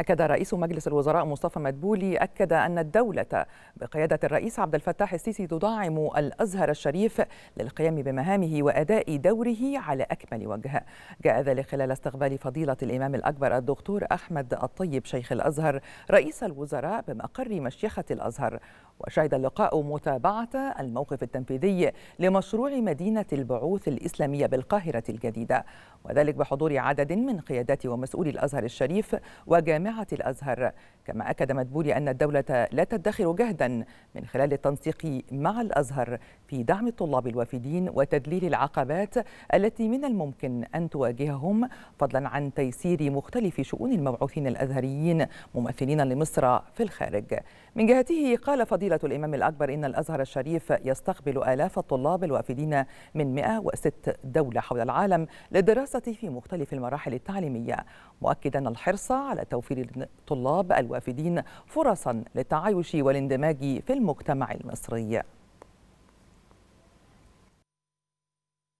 أكد رئيس مجلس الوزراء مصطفى مدبولي أكد أن الدولة بقيادة الرئيس عبد الفتاح السيسي تدعم الأزهر الشريف للقيام بمهامه وأداء دوره على أكمل وجه جاء ذلك خلال استقبال فضيلة الإمام الأكبر الدكتور أحمد الطيب شيخ الأزهر رئيس الوزراء بمقر مشيخة الأزهر وشهد اللقاء متابعة الموقف التنفيذي لمشروع مدينة البعوث الإسلامية بالقاهرة الجديدة وذلك بحضور عدد من قيادات ومسؤولي الأزهر الشريف وجامعة الأزهر كما أكد مدبولي أن الدولة لا تدخر جهدا من خلال التنسيق مع الأزهر في دعم الطلاب الوافدين وتذليل العقبات التي من الممكن أن تواجههم فضلا عن تيسير مختلف شؤون المبعوثين الأزهريين ممثلين لمصر في الخارج من جهته قال فضيلة الإمام الأكبر إن الأزهر الشريف يستقبل آلاف الطلاب الوافدين من 106 دولة حول العالم لدراسة الدراسة في مختلف المراحل التعليمية مؤكدا الحرص على توفير الطلاب الوافدين فرصا للتعايش والاندماج في المجتمع المصري